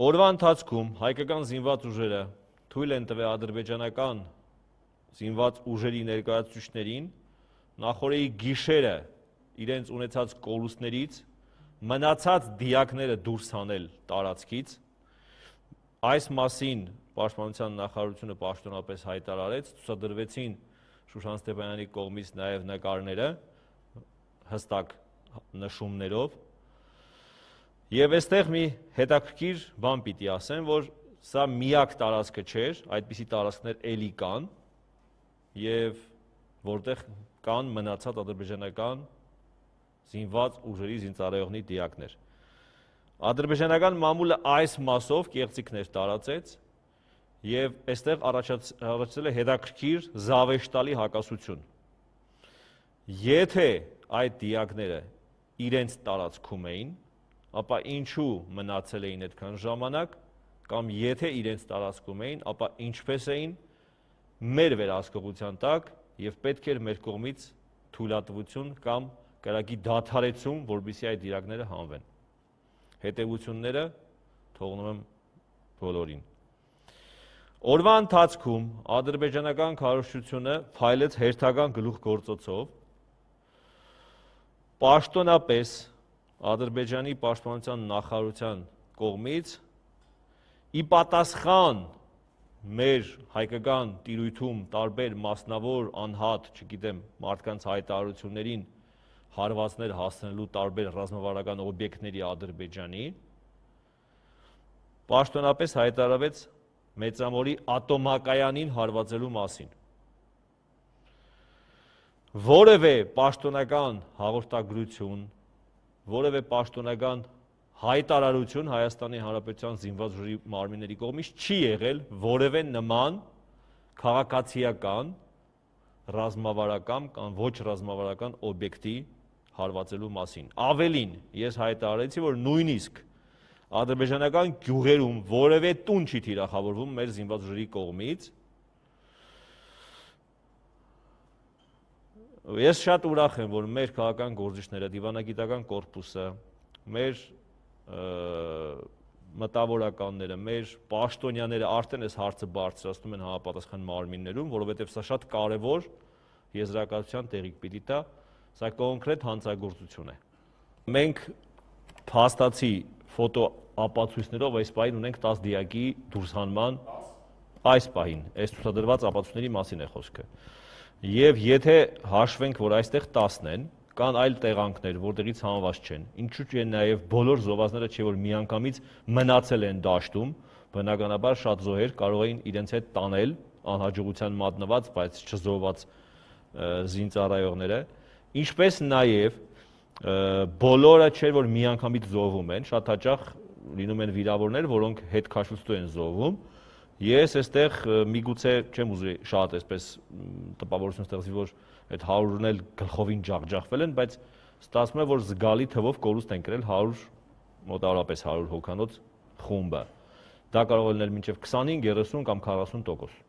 Օրվա ընթացքում հայկական զինված ուժերը թույլ են տվել ադրբեջանական զինված ուժերի ներկայացուցիչներին նախորդի գիշերը իրենց ունեցած կորուստներից մնացած դիակները դուրս հանել տարածքից։ Այս մասին Պաշտպանության նախարարությունը պաշտոնապես հայտարարեց, ցուցադրվեցին Շուշան Ստեփանյանի կողմից նաև նկարները հստակ նշումներով Եվ այստեղ մի հետաքրքիր բան պիտի ասեմ, որ սա միակ տարածքը չէր, այդպիսի տարածքներ էլի կան եւ որտեղ կան մնացած ադրբեջանական զինված ուժերի զինծառայողնի դիակներ։ Ադրբեջանական մամուլը այս մասով կեղծիքներ տարածեց եւ այստեղ առաջացել է հետաքրքիր զավեշտալի հակասություն։ Եթե այդ դիակները իրենց տարածքում էին, ապա ինչու մնացել էին այդքան ժամանակ կամ եթե իրենց տարածքում էին, ապա ինչպես էին մեր վերահսկողության տակ եւ պետք էր մեր կողմից թույլատվություն կամ կրակի դադարեցում, որբիսի այդ իրակները հանվեն։ Հետևությունները թողնում եմ բոլորին։ Օրվա ընթացքում ադրբեջանական քարոշչությունը փայլեց հերթական գլուխգործոցով։ Պաշտոնապես Ադրբեջանի պաշտպանության նախարարության կողմից ի պատասխան մեր հայկական տիրույթում տարբեր մասնավոր անհատ, չգիտեմ, մարդկանց հայտարարություններին հարվածներ հասնելու տարբեր ռազմավարական օբյեկտների Ադրբեջանի պաշտոնապես հայտարարվեց Մեծամորի ատոմակայանին հարվածելու մասին։ Որևէ պաշտոնական հաղորդագրություն որևէ պաշտոնական հայտարարություն Հայաստանի Հանրապետության զինված ժողովի մարմինների կողմից չի եղել որևէ նման քաղաքացիական ռազմավարական կամ ոչ ռազմավարական օբյեկտի հարվածելու մասին։ Ավելին, ես հայտարարեցի, որ նույնիսկ ադրբեջանական գյուղերում որևէ տուն չի թիրախավորվում մեր զինված ժողովի կողմից Ես շատ ուրախ եմ, որ մեր քաղաքական գործիչները, դիվանագիտական կորպուսը, մեր մտավորականները, մեր պաշտոնյաները արդեն այս հարցը բարձրացնում են համապատասխան մարմիններում, որովհետև սա շատ կարևոր եզրակացության տեղիք պիտի տա, սա կոնկրետ հանցագործություն է։ Մենք փաստացի ֆոտո ապացույցներով այս պահին ունենք 10 դիակի դուրսհանման այս պահին, այս ցուցադրված ապացույցների մասին է խոսքը։ Եվ եթե հաշվենք, որ այստեղ 10 են, կան այլ տեղանքներ, որտեղից հանված չեն։ Ինչու՞ չէ նաև բոլոր զովազները չէ որ միանգամից մնացել են դաշտում, բնականաբար շատ զոհեր կարող էին իրենց հետ տանել անհաջողության մատնված, բայց չզոհված զինծառայողները, ինչպես նաև բոլորը չէ որ միանգամից զոհվում են, շատ հաճախ լինում են վիրավորներ, որոնք հետ քաշուստու են զոհվում Ես այստեղ միգուցե չեմ ուզի շատ այսպես տպավորություն ստեղծի, որ այդ 100-ն էլ գլխովին ջախջախվել են, բայց ստացվում է, որ զգալի թվով կորուստ են կրել 100 մոտավորապես 100 հոկանոց խումբը։ Դա կարող է լինել մինչև 25, 30 կամ 40%։